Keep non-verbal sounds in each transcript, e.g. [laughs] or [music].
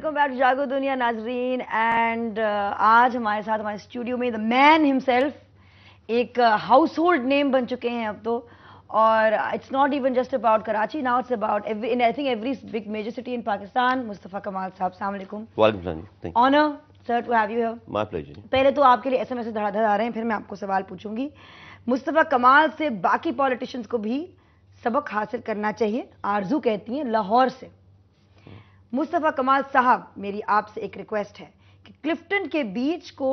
Welcome back जागो दुनिया नाजरीन एंड uh, आज हमारे साथ हमारे स्टूडियो में द मैन हिमसेल्फ एक हाउस होल्ड नेम बन चुके हैं अब तो और it's not even just about Karachi now it's about in I think every big major city in Pakistan Mustafa Kamal sahab सामकुम honour sir to have you पहले तो आपके लिए ऐसे मैसेज धड़ाधड़ आ रहे हैं फिर मैं आपको सवाल पूछूंगी मुस्तफ़ा कमाल से बाकी पॉलिटिशियंस को भी सबक हासिल करना चाहिए आरजू कहती हैं लाहौर से मुस्तफ़ा कमाल साहब मेरी आपसे एक रिक्वेस्ट है कि क्लिफ्टन के बीच को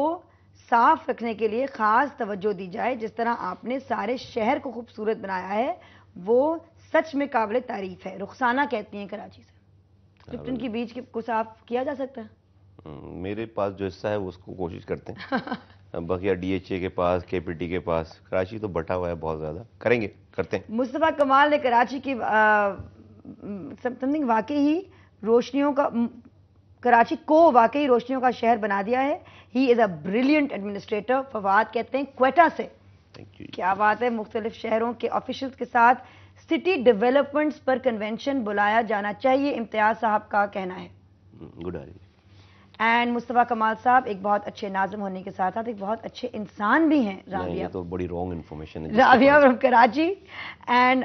साफ रखने के लिए ख़ास तवज्जो दी जाए जिस तरह आपने सारे शहर को खूबसूरत बनाया है वो सच में काबिल तारीफ है रुखसाना कहती हैं कराची से क्लिफ्टन के बीच को साफ किया जा सकता है हम्म, मेरे पास जो हिस्सा है उसको कोशिश करते हैं [laughs] बकिया ए के पास टी के पास कराची तो बटा हुआ है बहुत ज़्यादा करेंगे करते हैं मुस्तफ़ा कमाल ने कराची की समथिंग वाकई ही रोशनियों का कराची को वाकई रोशनियों का शहर बना दिया है he is a brilliant administrator Fawad कहते हैं क्वेटा से क्या बात है मुख्तलिफ शहरों के ऑफिशल्स के साथ सिटी डेवलपमेंट्स पर कन्वेंशन बुलाया जाना चाहिए इम्तियाज साहब का कहना है good hmm, and Mustafa Kamal साहब एक बहुत अच्छे नाजम होने के साथ साथ एक बहुत अच्छे इंसान भी हैं राविया तो बड़ी रॉन्ग इन्फॉर्मेशन है Raviya from Karachi and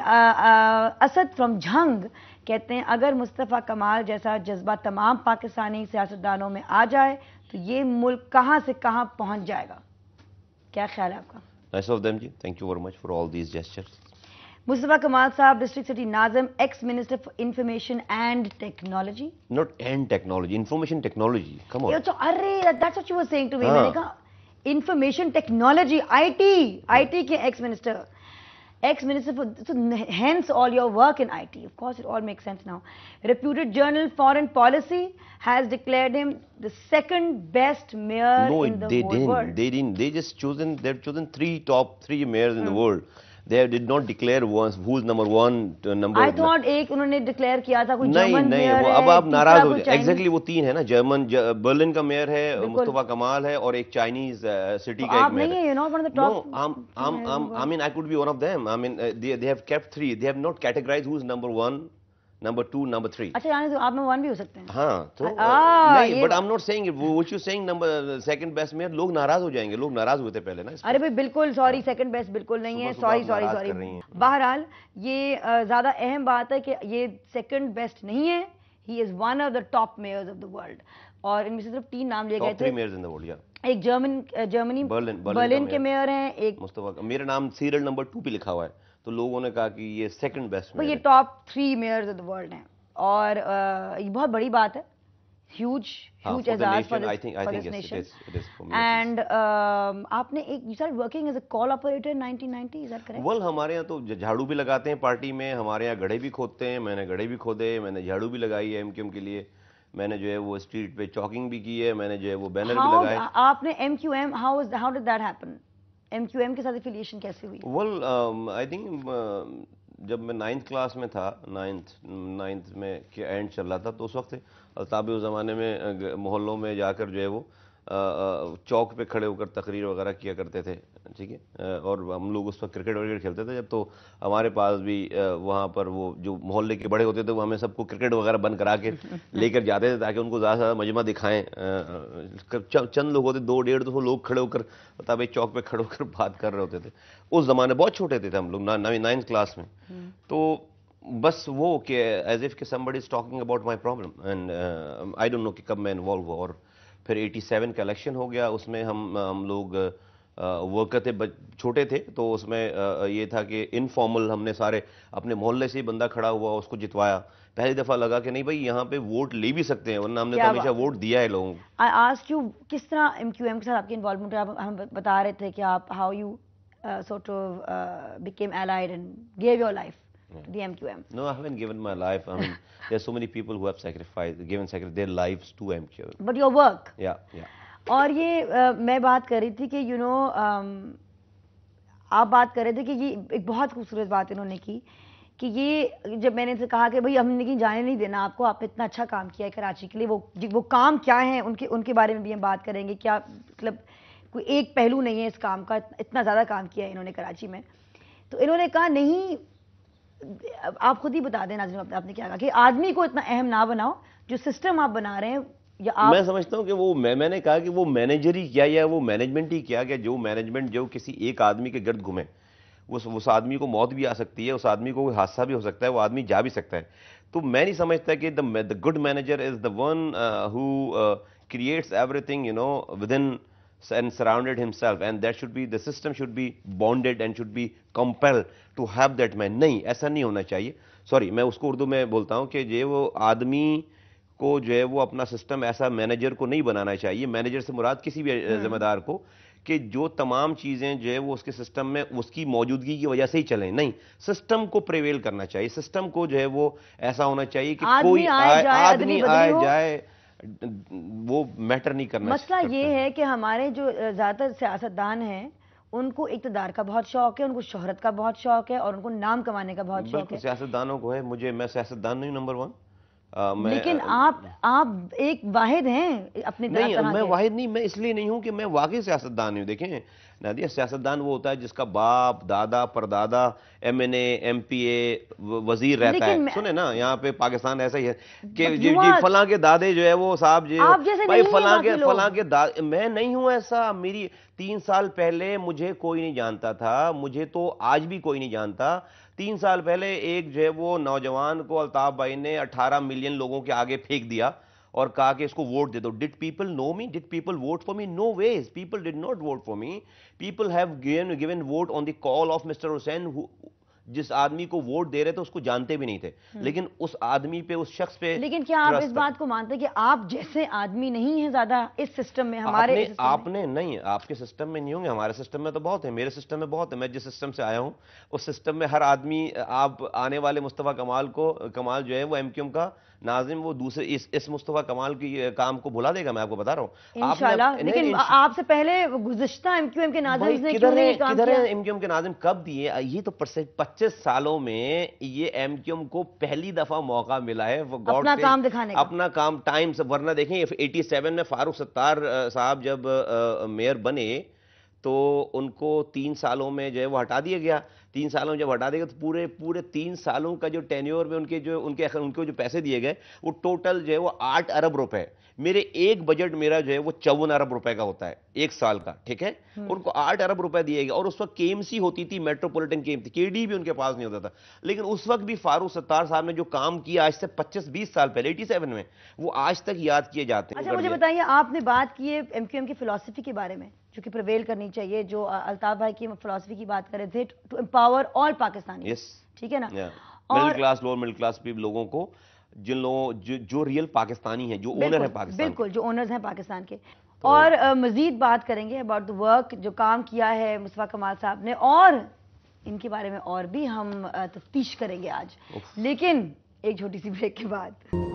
Asad from Jhang कहते हैं अगर मुस्तफ़ा कमाल जैसा जज्बा तमाम पाकिस्तानी सियासतदानों में आ जाए तो ये मुल्क कहाँ से कहाँ पहुँच जाएगा क्या ख्याल है आपका जी thank you very much for all these Mustafa Kamal Saab, District City Nazim, ex-Minister for Information and Technology. Not and technology, information technology. Come on. So, arre, that's what you were saying to me. Haan. information technology, IT, IT ke ex-minister. Ex-minister for, so hence all your work in IT. Of course, it all makes sense now. Reputed journal Foreign Policy has declared him the second best mayor no, in the they whole didn't. world. No, they didn't. They just chosen, they've chosen three top, three mayors in the hmm. world. they did not declare once who's number one uh, number I thought एक उन्होंने declare किया था कोई नहीं नहीं वो अब आप नाराज हो गए एग्जैक्टली वो तीन है ना जर्मन बर्लिन uh, का मेयर है मुस्तफा कमाल है और एक चाइनीज सिटी uh, तो का एक mayor you know one of the top I am I am I mean I could be one of them I mean they have kept three they have not categorize who is number 1 number two number three अच्छा यानी तो आप में one भी हो सकते हैं हाँ तो आ, नहीं but I am not saying what you saying number second best में लोग नाराज हो जाएंगे लोग नाराज हुए थे पहले ना अरे भाई बिल्कुल सॉरी सेकंड बेस्ट बिल्कुल नहीं है सॉरी सॉरी सॉरी बहरहाल ये uh, ज्यादा अहम बात है कि ये सेकंड बेस्ट नहीं है he is one of the top mayors of the world और इनमें से सिर्फ तीन नाम लिए गए थे एक जर्मन uh, जर्मनी बर्लिन के मेयर हैं एक मुस्तफा मेरा नाम सीरियल नंबर टू पे लिखा हुआ है तो लोगों ने कहा कि ये सेकंड बेस्ट मेयर ये top three mayor of the world हैं और ये बहुत बड़ी बात है ह्यूज ह्यूज एजाज एंड आपने एक you start working as a call operator 1990 is that correct well हमारे यहाँ तो झाड़ू भी लगाते हैं पार्टी में हमारे यहाँ गड्ढे भी खोदते हैं मैंने गड्ढे भी खोदे मैंने झाड़ू भी लगाई है एम के लिए मैंने जो है वो स्ट्रीट पे चॉकिंग भी की है मैंने जो है वो बैनर भी लगाए आपने MQM how how did that happen M Q M के साथ एफिलिएशन कैसे हुई वेल आई थिंक जब मैं नाइन्थ क्लास में था नाइन्थ नाइन्थ में के एंड चल रहा था तो उस वक्त अलताब उस ज़माने में मोहल्लों में जाकर जो है वो चौक पे खड़े होकर तकरीर वगैरह किया करते थे ठीक है और हम लोग उस वक्त क्रिकेट वगैरह खेलते थे जब तो हमारे पास भी वहाँ पर वो जो मोहल्ले के बड़े होते थे वो हमें सबको क्रिकेट वगैरह बंद करा के [laughs] लेकर जाते थे ताकि उनको ज़्यादा से ज़्यादा मजमा दिखाएं चंद लोग होते दो डेढ़ दो लोग खड़े होकर मतलब एक चौक पर खड़े होकर [laughs] बात कर रहे होते थे उस ज़माने बहुत छोटे थे, थे हम लोग नाइन्थ क्लास में हम्म। तो बस वो कि एज इफ के somebody is talking about my problem and I don't know कि कब मैं इन्वॉल्व हुआ और फिर 87 का इलेक्शन हो गया उसमें हम हम लोग वर्कर थे छोटे थे तो उसमें ये था कि इनफॉर्मल हमने सारे अपने मोहल्ले से ही बंदा खड़ा हुआ उसको जितवाया पहली दफा लगा कि नहीं भाई यहाँ पे वोट ले भी सकते हैं वरना हमने तो हमेशा वोट दिया है लोगों को किस तरह एम क्यू एम के साथ आपके इन्वॉल्वमेंट आप हम बता रहे थे कि आप how you sort became allied and gave your life the mqm no i haven't given my life i mean [laughs] there's so many people who have sacrificed given sacrificed their lives to mqm but your work yeah yeah और ये आ, मैं बात कर रही थी कि you know आप बात कर रहे थे कि ये एक बहुत खूबसूरत बात इन्होंने की कि ये जब मैंने इनसे कहा कि भाई हमने कहीं जाने नहीं देना आपको आपने इतना अच्छा काम किया है कराची के लिए वो वो काम क्या है उनके उनके बारे में भी हम बात करेंगे क्या मतलब कोई एक पहलू नहीं है इस काम का इतना ज़्यादा काम किया है इन्होंने कराची में तो इन्होंने कहा नहीं आप खुद ही बता दें नाजिम आपने क्या कहा कि आदमी को इतना अहम ना बनाओ जो सिस्टम आप बना रहे हैं या आप... मैं समझता हूँ कि वो मैं मैंने कहा कि वो मैनेजर ही क्या या वो मैनेजमेंट ही क्या गया जो मैनेजमेंट जो किसी एक आदमी के गर्द घूमे उस उस आदमी को मौत भी आ सकती है उस आदमी को कोई हादसा भी हो सकता है वो आदमी जा भी सकता है तो मैं नहीं समझता कि the good manager is the one who creates everything you know within and surrounded himself and that should be the system should be bonded and should be compel to have that man नहीं ऐसा नहीं होना चाहिए sorry मैं उसको उर्दू में बोलता हूँ कि ये वो आदमी को जो है वो अपना सिस्टम ऐसा मैनेजर को नहीं बनाना चाहिए मैनेजर से मुराद किसी भी हम्म। जिम्मेदार को कि जो तमाम चीज़ें जो है वो उसके सिस्टम में उसकी मौजूदगी की वजह से ही चलें नहीं सिस्टम को प्रिवेल करना चाहिए सिस्टम को जो है वो ऐसा होना चाहिए कि कोई आदमी आए जाए वो मैटर नहीं करना मसला ये है कि हमारे जो ज़्यादातर सियासतदान हैं उनको इकतदार का बहुत शौक है उनको शोहरत का बहुत शौक है और उनको नाम कमाने का बहुत शौक है सियासतदानों को है मुझे मैं सियासतदान नहीं नंबर वन आ, मैं लेकिन आप आप एक वाहिद हैं अपने तरह नहीं तरह मैं वाहिद नहीं मैं इसलिए नहीं हूं कि मैं वाकई सियासतदान हूं देखें नादिया सियासतदान वो होता है जिसका बाप दादा परदादा M N M P A वजीर रहता है सुने ना यहाँ पे पाकिस्तान ऐसा ही है कि जी, जी फलां के दादे जो है वो साहब जी भाई फला के फलां के दादे मैं नहीं हूं ऐसा मेरी तीन साल पहले मुझे कोई नहीं जानता था मुझे तो आज भी कोई नहीं जानता तीन साल पहले एक जो है वो नौजवान को अल्ताफ भाई ने 18 मिलियन लोगों के आगे फेंक दिया और कहा कि इसको वोट दे दो did people know me did people vote for me no ways people did not vote for me people have given given vote on the call of Mister Hussain जिस आदमी को वोट दे रहे थे उसको जानते भी नहीं थे हम्म। लेकिन उस आदमी पे उस शख्स पे लेकिन क्या आप इस बात को मानते कि आप जैसे आदमी नहीं है ज्यादा इस सिस्टम में हमारे आपने, सिस्टम आपने में? नहीं आपके सिस्टम में नहीं होंगे हमारे सिस्टम में तो बहुत है मेरे सिस्टम में बहुत है मैं जिस सिस्टम से आया हूँ उस सिस्टम में हर आदमी आप आने वाले मुस्तफ़ा कमाल को कमाल जो है वो एम का नाजिम वो दूसरे इस, इस मुस्तफ़ा कमाल की काम को भुला देगा मैं आपको बता रहा हूँ लेकिन आपसे पहले क्यू एम के नाजिम ने किधर एम के नाजिम कब दिए ये तो पच्चीस सालों में ये एम क्यू एम को पहली दफा मौका मिला है अपना काम दिखाने अपना काम टाइम वरना देखें एटी सेवन में फारूक सत्तार साहब जब मेयर बने तो उनको तीन सालों में जो है वो हटा दिया गया तीन सालों में जब हटा दिया तो पूरे पूरे तीन सालों का जो टेन्योर में उनके जो उनके उनको जो पैसे दिए गए वो टोटल जो है वो आठ अरब रुपए मेरे एक बजट मेरा जो है वो चौवन अरब रुपए का होता है एक साल का ठीक है हम्म। उनको आठ अरब रुपए दिए गए और उस वक्त केएमसी होती थी मेट्रोपोलिटन केम थी केडी भी उनके पास नहीं होता था लेकिन उस वक्त भी फारूक सत्तार साहब ने जो काम किया आज से पच्चीस बीस साल पहले एटी सेवन में वो आज तक याद किए जाते हैं अच्छा मुझे बताइए आपने बात की है एम के फिलोसफी के बारे में जो कि प्रवेल करनी चाहिए जो अल्ताफ भाई की फिलोसफी की बात करें थे टू एम्पावर ऑल पाकिस्तानी ठीक है ना yeah. Middle class lower middle class भी लोगों को जिन लोगों जो, जो रियल पाकिस्तानी है जो ओनर है पाकिस्तान बिल्कुल जो ओनर्स हैं पाकिस्तान के तो और uh, मजीद बात करेंगे अबाउट द वर्क जो काम किया है मुस्तफ़ा कमाल साहब ने और इनके बारे में और भी हम तफ्तीश करेंगे आज लेकिन एक छोटी सी ब्रेक के बाद